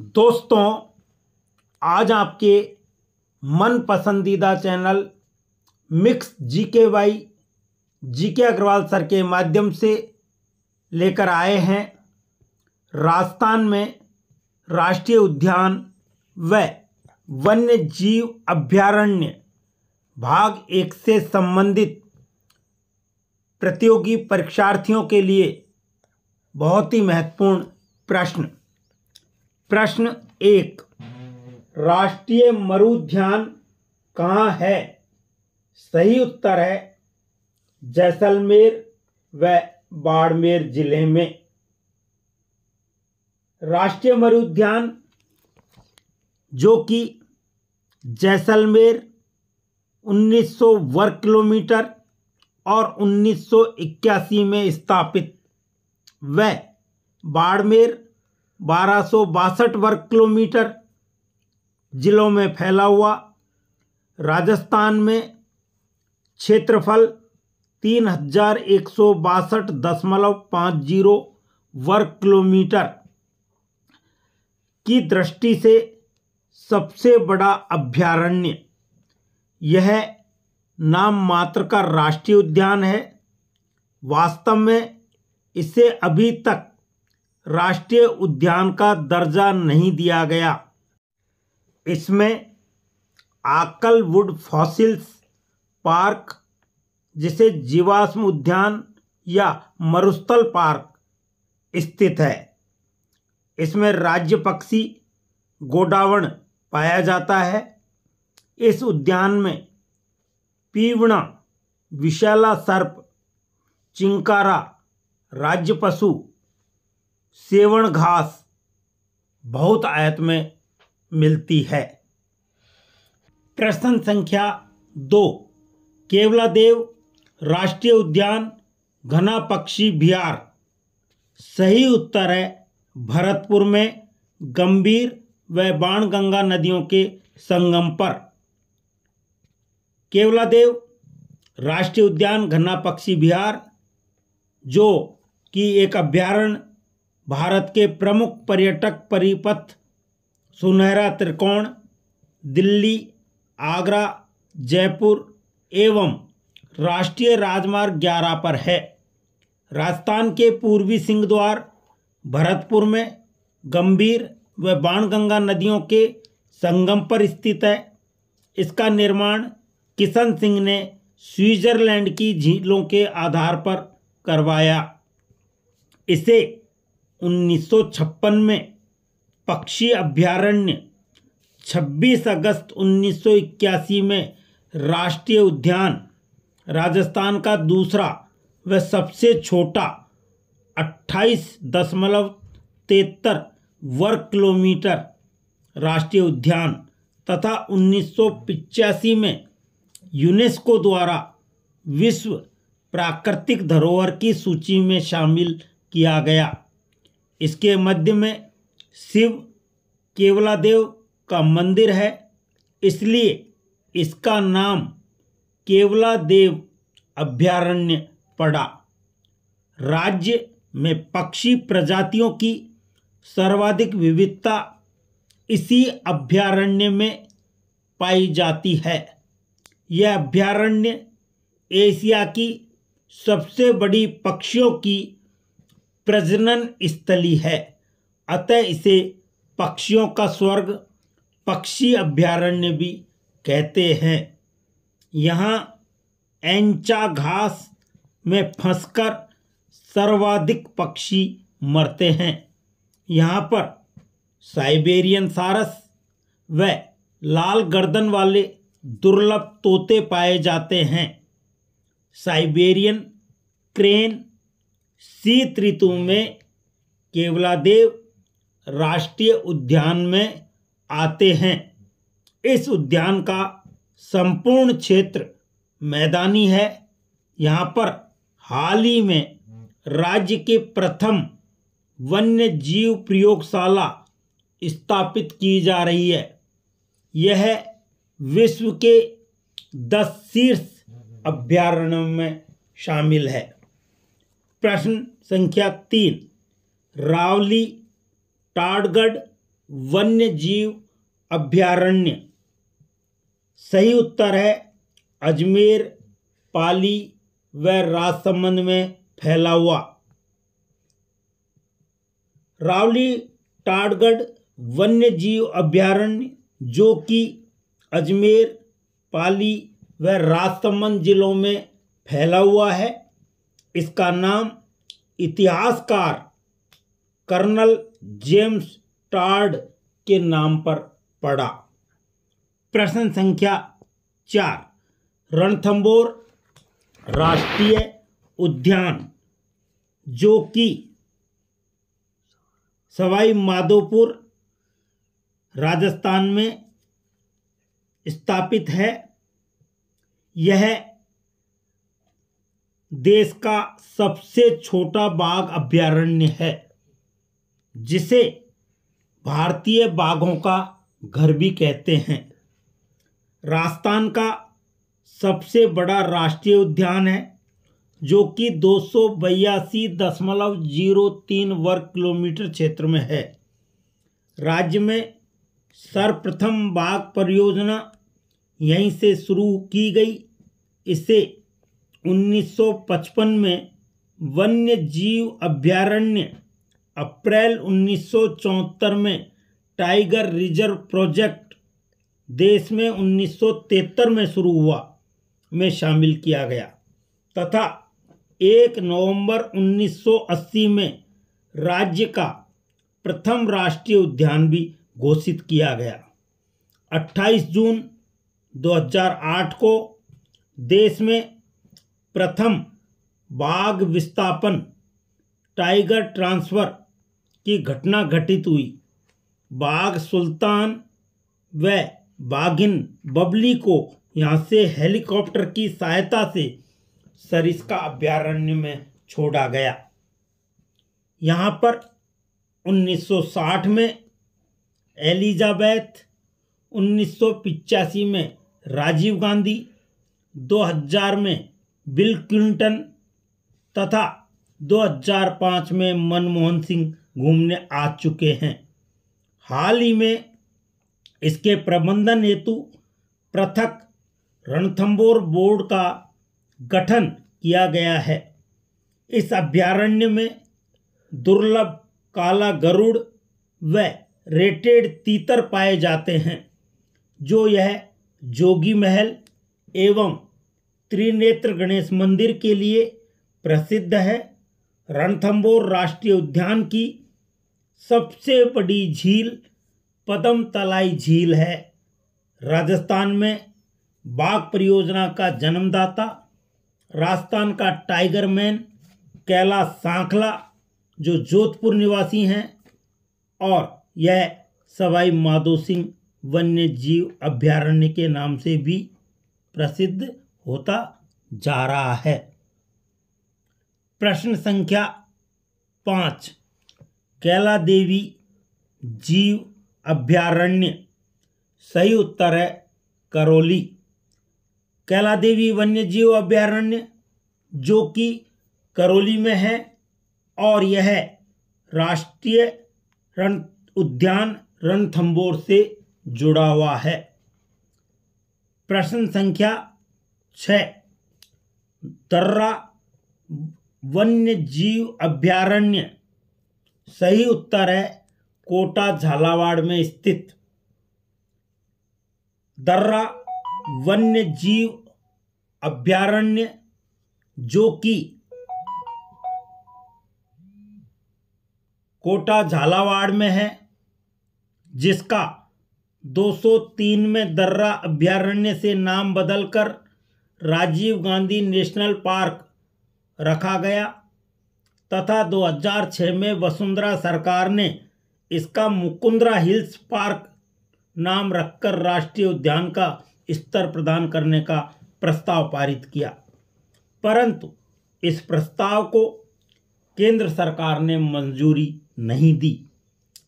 दोस्तों आज आपके मन पसंदीदा चैनल मिक्स जी के वाई जी के अग्रवाल सर के माध्यम से लेकर आए हैं राजस्थान में राष्ट्रीय उद्यान व वन्य जीव अभ्यारण्य भाग एक से संबंधित प्रतियोगी परीक्षार्थियों के लिए बहुत ही महत्वपूर्ण प्रश्न प्रश्न एक राष्ट्रीय मरुद्यान कहाँ है सही उत्तर है जैसलमेर व बाड़मेर जिले में राष्ट्रीय मरुद्यान जो कि जैसलमेर 1900 वर्ग किलोमीटर और 1981 में स्थापित व बाड़मेर बारह वर्ग किलोमीटर जिलों में फैला हुआ राजस्थान में क्षेत्रफल तीन हजार एक सौ बासठ दशमलव पाँच जीरो वर्ग किलोमीटर की दृष्टि से सबसे बड़ा अभ्यारण्य यह नाम मात्र का राष्ट्रीय उद्यान है वास्तव में इसे अभी तक राष्ट्रीय उद्यान का दर्जा नहीं दिया गया इसमें आकलवुड फॉसिल्स पार्क जिसे जीवाश्म उद्यान या मरुस्थल पार्क स्थित है इसमें राज्य पक्षी गोडावण पाया जाता है इस उद्यान में पीवणा विशाला सर्प चिंकारा राज्य पशु सेवन घास बहुत आयत में मिलती है प्रश्न संख्या दो केवलादेव राष्ट्रीय उद्यान घना पक्षी बिहार सही उत्तर है भरतपुर में गंभीर व बाण गंगा नदियों के संगम पर केवलादेव राष्ट्रीय उद्यान घना पक्षी बिहार जो कि एक अभ्यारण्य भारत के प्रमुख पर्यटक परिपथ सुनहरा त्रिकोण दिल्ली आगरा जयपुर एवं राष्ट्रीय राजमार्ग 11 पर है राजस्थान के पूर्वी सिंहद्वार भरतपुर में गंभीर व बाणगंगा नदियों के संगम पर स्थित है इसका निर्माण किशन सिंह ने स्विट्जरलैंड की झीलों के आधार पर करवाया इसे 1956 में पक्षी अभ्यारण्य 26 अगस्त 1981 में राष्ट्रीय उद्यान राजस्थान का दूसरा व सबसे छोटा अट्ठाईस दशमलव तिहत्तर वर्ग किलोमीटर राष्ट्रीय उद्यान तथा उन्नीस में यूनेस्को द्वारा विश्व प्राकृतिक धरोहर की सूची में शामिल किया गया इसके मध्य में शिव केवलादेव का मंदिर है इसलिए इसका नाम केवलादेव अभ्यारण्य पड़ा राज्य में पक्षी प्रजातियों की सर्वाधिक विविधता इसी अभ्यारण्य में पाई जाती है यह अभ्यारण्य एशिया की सबसे बड़ी पक्षियों की प्रजनन स्थली है अतः इसे पक्षियों का स्वर्ग पक्षी अभ्यारण्य भी कहते हैं यहाँ एंचा घास में फंसकर सर्वाधिक पक्षी मरते हैं यहाँ पर साइबेरियन सारस व लाल गर्दन वाले दुर्लभ तोते पाए जाते हैं साइबेरियन क्रेन शीत ऋतु में केवलादेव राष्ट्रीय उद्यान में आते हैं इस उद्यान का संपूर्ण क्षेत्र मैदानी है यहाँ पर हाल ही में राज्य के प्रथम वन्य जीव प्रयोगशाला स्थापित की जा रही है यह विश्व के दस शीर्ष अभ्यारण्यों में शामिल है प्रश्न संख्या तीन रावली टाडगढ़ वन्य जीव अभ्यारण्य सही उत्तर है अजमेर पाली व राजसमंद में फैला हुआ रावली टाडगढ़ वन्य जीव अभ्यारण्य जो कि अजमेर पाली व राजसमंद जिलों में फैला हुआ है इसका नाम इतिहासकार कर्नल जेम्स टार्ड के नाम पर पड़ा प्रश्न संख्या चार रणथंबोर राष्ट्रीय उद्यान जो कि सवाई माधोपुर राजस्थान में स्थापित है यह देश का सबसे छोटा बाघ अभ्यारण्य है जिसे भारतीय बाघों का घर भी कहते हैं राजस्थान का सबसे बड़ा राष्ट्रीय उद्यान है जो कि दो दशमलव जीरो तीन वर्ग किलोमीटर क्षेत्र में है राज्य में सर्वप्रथम बाघ परियोजना यहीं से शुरू की गई इसे 1955 में वन्य जीव अभ्यारण्य अप्रैल 1974 में टाइगर रिजर्व प्रोजेक्ट देश में 1973 में शुरू हुआ में शामिल किया गया तथा 1 नवंबर 1980 में राज्य का प्रथम राष्ट्रीय उद्यान भी घोषित किया गया 28 जून 2008 को देश में प्रथम बाघ विस्थापन टाइगर ट्रांसफ़र की घटना घटित हुई बाघ सुल्तान व बाघिन बबली को यहाँ से हेलीकॉप्टर की सहायता से सरिस्का अभ्यारण्य में छोड़ा गया यहाँ पर 1960 में एलिजाबैथ उन्नीस में राजीव गांधी 2000 में बिल क्लिंटन तथा 2005 में मनमोहन सिंह घूमने आ चुके हैं हाल ही में इसके प्रबंधन हेतु पृथक रणथंबोर बोर्ड का गठन किया गया है इस अभ्यारण्य में दुर्लभ काला गरुड़ व रेटेड तीतर पाए जाते हैं जो यह जोगी महल एवं त्रिनेत्र गणेश मंदिर के लिए प्रसिद्ध है रणथंबोर राष्ट्रीय उद्यान की सबसे बड़ी झील पदम तलाई झील है राजस्थान में बाघ परियोजना का जन्मदाता राजस्थान का टाइगर मैन कैलाश सांखला जो जोधपुर निवासी हैं और यह सवाई माधो सिंह वन्य जीव अभ्यारण्य के नाम से भी प्रसिद्ध होता जा रहा है प्रश्न संख्या पाँच कैला देवी जीव अभ्यारण्य सही उत्तर है करौली कैला देवी वन्य जीव अभ्यारण्य जो कि करौली में है और यह राष्ट्रीय रण उद्यान रणथंबोर से जुड़ा हुआ है प्रश्न संख्या छ वन्य जीव अभ्यारण्य सही उत्तर है कोटा झालावाड़ में स्थित दर्रा वन्य जीव अभ्यारण्य जो कि कोटा झालावाड़ में है जिसका 203 में दर्रा अभ्यारण्य से नाम बदलकर राजीव गांधी नेशनल पार्क रखा गया तथा 2006 में वसुंधरा सरकार ने इसका मुकुंदरा हिल्स पार्क नाम रखकर राष्ट्रीय उद्यान का स्तर प्रदान करने का प्रस्ताव पारित किया परंतु इस प्रस्ताव को केंद्र सरकार ने मंजूरी नहीं दी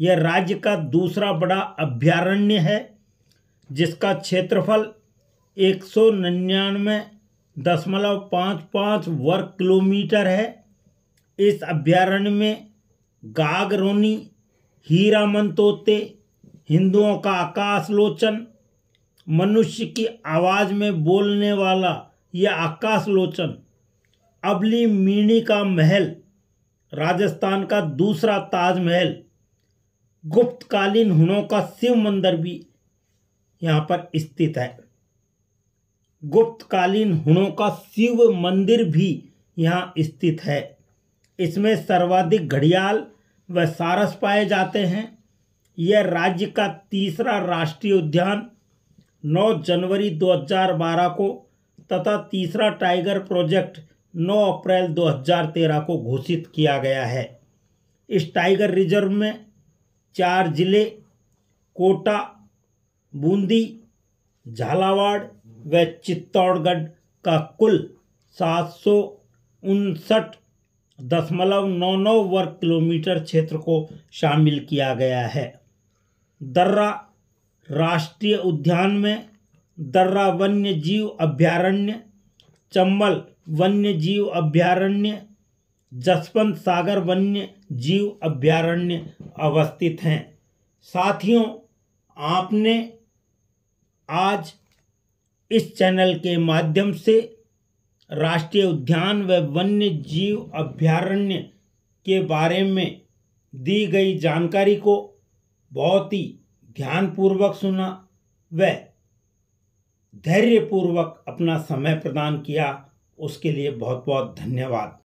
यह राज्य का दूसरा बड़ा अभ्यारण्य है जिसका क्षेत्रफल एक सौ निन्यानवे दशमलव पाँच पाँच वर्ग किलोमीटर है इस अभ्यारण्य में गागरोनी हीरा तोते हिंदुओं का आकाशलोचन मनुष्य की आवाज़ में बोलने वाला यह आकाशलोचन अबली मीणी का महल राजस्थान का दूसरा ताजमहल गुप्तकालीन हुनों का शिव मंदिर भी यहाँ पर स्थित है गुप्तकालीन हुणों का शिव मंदिर भी यहाँ स्थित है इसमें सर्वाधिक घड़ियाल व सारस पाए जाते हैं यह राज्य का तीसरा राष्ट्रीय उद्यान 9 जनवरी 2012 को तथा तीसरा टाइगर प्रोजेक्ट 9 अप्रैल 2013 को घोषित किया गया है इस टाइगर रिजर्व में चार जिले कोटा बूंदी झालावाड़ व चित्तौड़गढ़ का कुल सात सौ उनसठ दशमलव नौ नौ वर्ग किलोमीटर क्षेत्र को शामिल किया गया है दर्रा राष्ट्रीय उद्यान में दर्रा वन्य जीव अभ्यारण्य चंबल वन्य जीव अभ्यारण्य जसवंत सागर वन्य जीव अभ्यारण्य अवस्थित हैं साथियों आपने आज इस चैनल के माध्यम से राष्ट्रीय उद्यान व वन्य जीव अभ्यारण्य के बारे में दी गई जानकारी को बहुत ही ध्यानपूर्वक सुना व धैर्यपूर्वक अपना समय प्रदान किया उसके लिए बहुत बहुत धन्यवाद